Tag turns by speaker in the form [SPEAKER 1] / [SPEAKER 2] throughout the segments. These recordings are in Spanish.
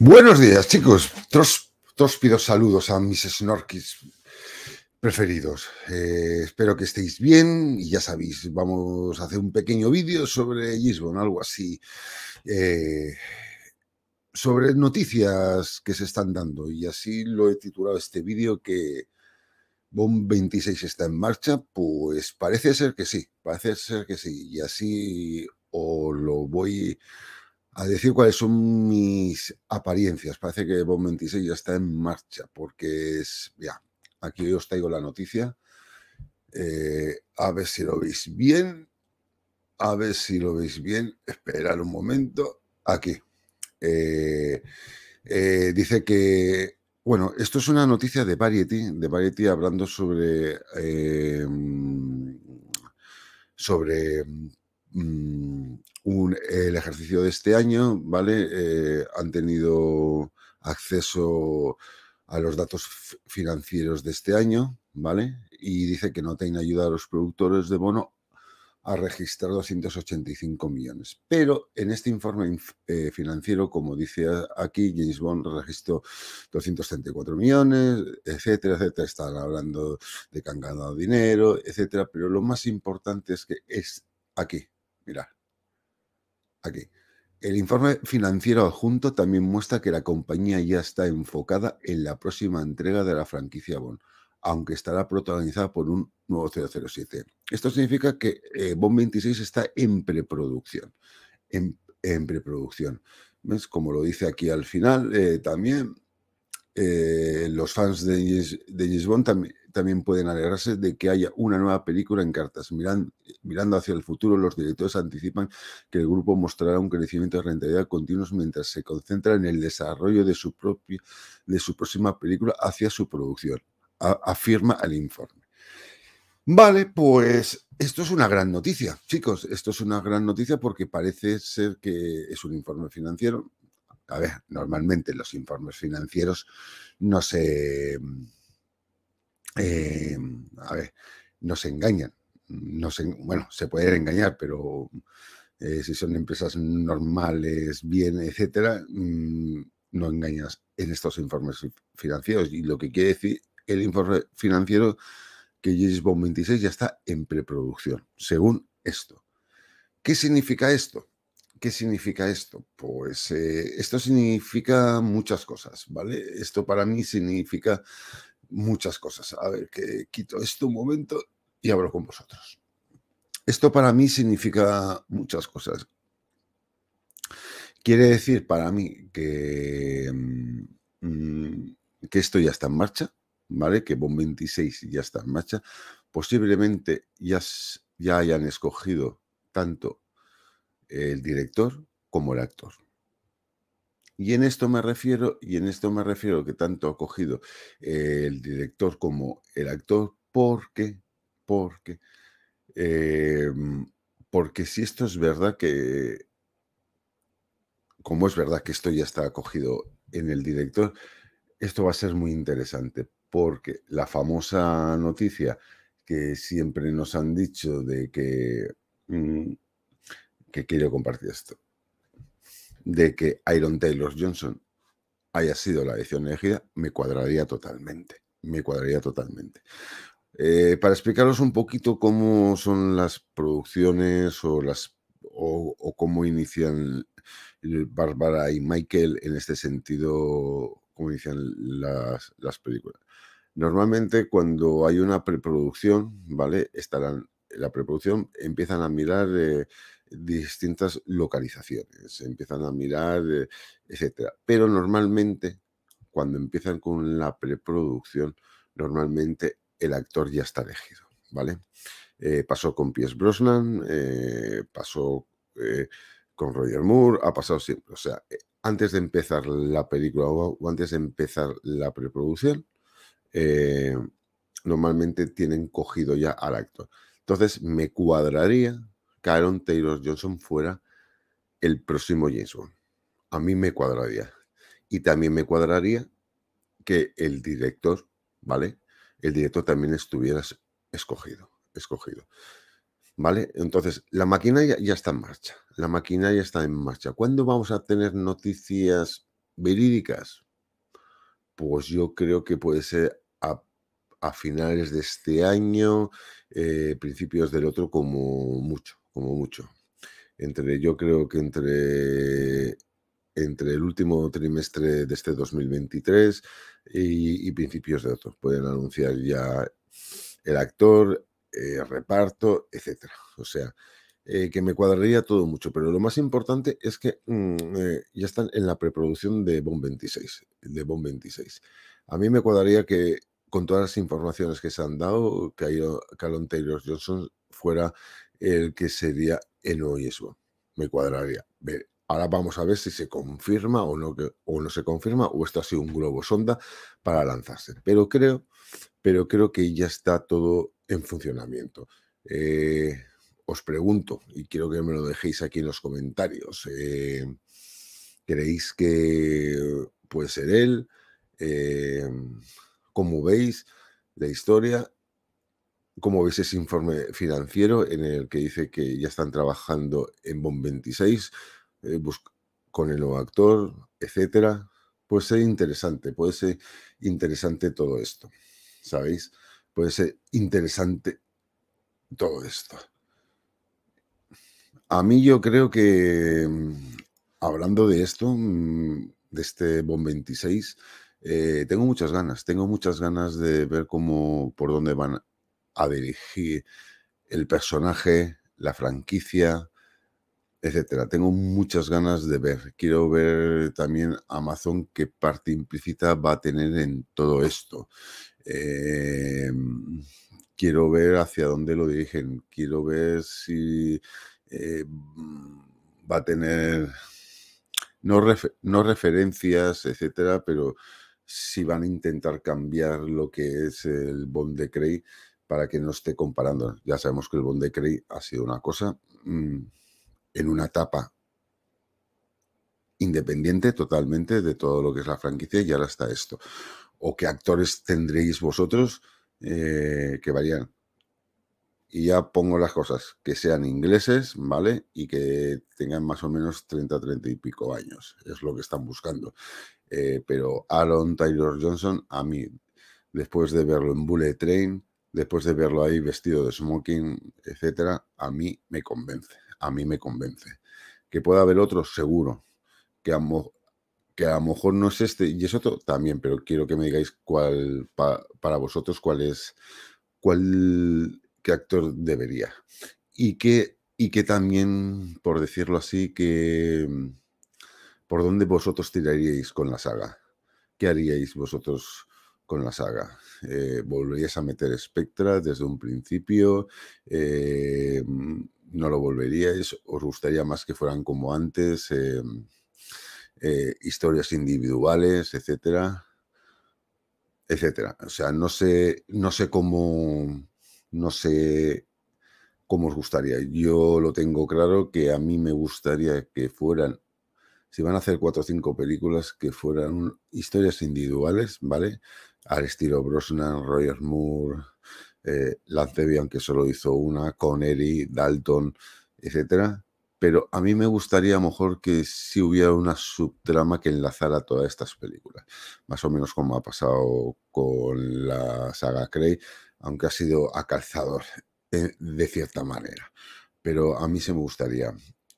[SPEAKER 1] Buenos días, chicos. Tros, pido saludos a mis snorkis preferidos. Eh, espero que estéis bien y ya sabéis, vamos a hacer un pequeño vídeo sobre Lisbon, algo así, eh, sobre noticias que se están dando y así lo he titulado este vídeo que BOM 26 está en marcha, pues parece ser que sí, parece ser que sí y así o lo voy a decir cuáles son mis apariencias. Parece que Bon 26 ya está en marcha, porque es, ya, aquí os traigo la noticia. Eh, a ver si lo veis bien. A ver si lo veis bien. Esperar un momento. Aquí. Eh, eh, dice que, bueno, esto es una noticia de Variety, de Variety hablando sobre, mm, sobre mm, el ejercicio de este año, ¿vale? Eh, han tenido acceso a los datos financieros de este año, ¿vale? Y dice que no tienen ayuda a los productores de bono a registrar 285 millones. Pero en este informe eh, financiero, como dice aquí, James Bond registró 234 millones, etcétera, etcétera. Están hablando de que han ganado dinero, etcétera. Pero lo más importante es que es aquí. Mirad. Aquí. El informe financiero adjunto también muestra que la compañía ya está enfocada en la próxima entrega de la franquicia Bond, aunque estará protagonizada por un nuevo 007. Esto significa que eh, Bond 26 está en preproducción. En, preproducción. ¿Ves? Como lo dice aquí al final, eh, también eh, los fans de, de también pueden alegrarse de que haya una nueva película en cartas. mirando hacia el futuro, los directores anticipan que el grupo mostrará un crecimiento de rentabilidad continuos mientras se concentra en el desarrollo de su, de su próxima película hacia su producción, afirma el informe. Vale, pues esto es una gran noticia, chicos. Esto es una gran noticia porque parece ser que es un informe financiero, a ver, normalmente los informes financieros no se, eh, a ver, no se engañan. No se, bueno, se pueden engañar, pero eh, si son empresas normales, bien, etcétera, mm, no engañas en estos informes financieros. Y lo que quiere decir el informe financiero que James 26 ya está en preproducción, según esto. ¿Qué significa esto? ¿Qué significa esto? Pues eh, esto significa muchas cosas, ¿vale? Esto para mí significa muchas cosas. A ver, que quito esto un momento y hablo con vosotros. Esto para mí significa muchas cosas. Quiere decir para mí que, mm, que esto ya está en marcha, ¿vale? Que BOM 26 ya está en marcha. Posiblemente ya, ya hayan escogido tanto el director como el actor. Y en esto me refiero, y en esto me refiero que tanto ha cogido eh, el director como el actor, porque, porque, em, porque si esto es verdad que, como es verdad que esto ya está acogido en el director, esto va a ser muy interesante, porque la famosa noticia que siempre nos han dicho de que mm, que quiero compartir esto. De que Iron Taylor Johnson haya sido la edición elegida, me cuadraría totalmente. Me cuadraría totalmente. Eh, para explicaros un poquito cómo son las producciones o, las, o, cómo inician Bárbara y Michael en este sentido, cómo inician las, películas. Normalmente cuando hay una preproducción, ¿vale? Estarán la preproducción, empiezan a mirar eh, distintas localizaciones, empiezan a mirar, eh, etcétera. Pero normalmente, cuando empiezan con la preproducción, normalmente el actor ya está elegido, ¿vale? Eh, pasó con Piers Brosnan, eh, pasó con Roger Moore, ha pasado siempre. O sea, antes de empezar la película o, antes de empezar la preproducción, normalmente tienen cogido ya al actor. Entonces me cuadraría Caron Taylor Johnson fuera el próximo James Bond. A mí me cuadraría. Y también me cuadraría que el director, ¿vale? El director también estuviera escogido, escogido. ¿Vale? Entonces, la máquina ya está en marcha. La ya está en marcha. ¿Cuándo vamos a tener noticias verídicas? Pues yo creo que puede ser a, finales de este año, eh, principios del otro, como mucho, mucho. Entre, yo creo que entre, entre el último trimestre de este 2023 y, principios de otro. pueden anunciar ya el actor, el eh, reparto, etcétera. O sea, eh, que me cuadraría todo mucho, pero lo más importante es que mm, eh, ya están en la preproducción de Bomb 26, de Bomb 26. A mí me cuadraría que con todas las informaciones que se han dado, que Calon Taylor Johnson fuera el que sería hoy eso Me cuadraría. Ver, ahora vamos a ver si se confirma o no, que, o no se confirma o esto ha sido un globo sonda para lanzarse. Pero creo, pero creo que ya está todo en funcionamiento. Eh, os pregunto, y quiero que me lo dejéis aquí en los comentarios, eh, ¿creéis que puede ser él? Eh, como veis la historia? como ves ese informe financiero en el que dice que ya están trabajando en BOM 26 eh, con el nuevo actor, etcétera? Puede ser interesante, puede ser interesante todo esto, ¿sabéis? Puede ser interesante todo esto. A mí yo creo que, mm, hablando de esto, mm, de este BOM 26, eh, tengo muchas ganas, tengo muchas ganas de ver cómo, por dónde van a dirigir el personaje, la franquicia, etcétera. Tengo muchas ganas de ver. Quiero ver también Amazon qué parte implícita va a tener en todo esto. Em, quiero ver hacia dónde lo dirigen. Quiero ver si eh, va a tener no, referencias, etcétera, pero si van a intentar cambiar lo que es el Bond de Craig para que no esté comparando. Ya sabemos que el Bond de Cray ha sido una cosa mm, en una etapa independiente totalmente de todo lo que es la franquicia y ahora está esto. ¿O qué actores tendréis vosotros eh, que varían? Y ya pongo las cosas, que sean ingleses, ¿vale? Y que tengan más o menos 30, 30 y pico años. Es lo que están buscando. Eh, pero Aaron Tyler Johnson, a mí, después de verlo en Bullet Train, después de verlo ahí vestido de smoking, etcétera, a mí me convence, a mí me convence. Que pueda haber otro, seguro, que a, mo que a lo mejor no es este y es otro también, pero quiero que me digáis cuál, para vosotros, cuál es, cuál, qué actor debería. Y que, y que también, por decirlo así, que por dónde vosotros tiraríais con la saga. ¿Qué haríais vosotros? con la saga. Eh, volverías a meter Spectra desde un principio, eh, no lo volveríais, os gustaría más que fueran como antes, eh, eh, historias individuales, etcétera, etcétera. O sea, no sé, no sé cómo, no sé cómo os gustaría. Yo lo tengo claro que a mí me gustaría que fueran si van a hacer cuatro o cinco películas que fueran historias individuales, ¿vale? al estilo Brosnan, Roger Moore, eh, Lance que solo hizo una, Connery, Dalton, etc. Pero a mí me gustaría mejor que si hubiera una subtrama que enlazara todas estas películas, más o menos como ha pasado con la saga Cray, aunque ha sido a calzador eh, de cierta manera. Pero a mí se me gustaría.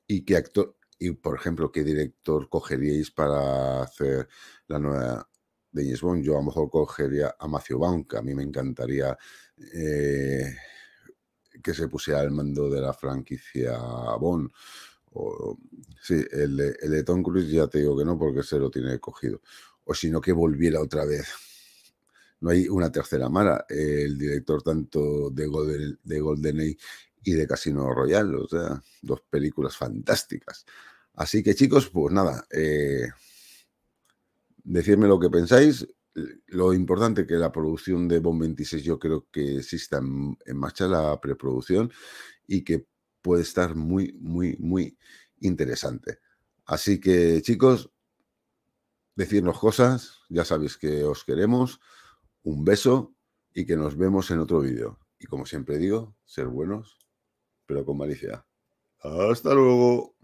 [SPEAKER 1] Y qué actor, y por ejemplo, qué director cogeríais para hacer la nueva de James Bond, yo a lo mejor cogería a Matthew Bond, a mí me encantaría eh, que se pusiera al mando de la franquicia Bond. O, sí, el de, Tom Cruise ya te digo que no, porque se lo tiene cogido. O sino que volviera otra vez. No hay una tercera mala. El director tanto de, Golden, de y de Casino Royale, o sea, dos películas fantásticas. Así que chicos, pues nada, eh, Decidme lo que pensáis. Lo importante que la producción de bom 26 yo creo que exista en, en marcha la preproducción y que puede estar muy, muy, muy interesante. Así que chicos, decirnos cosas, ya sabéis que os queremos, un beso y que nos vemos en otro vídeo. Y como siempre digo, ser buenos, pero con malicia. Hasta luego.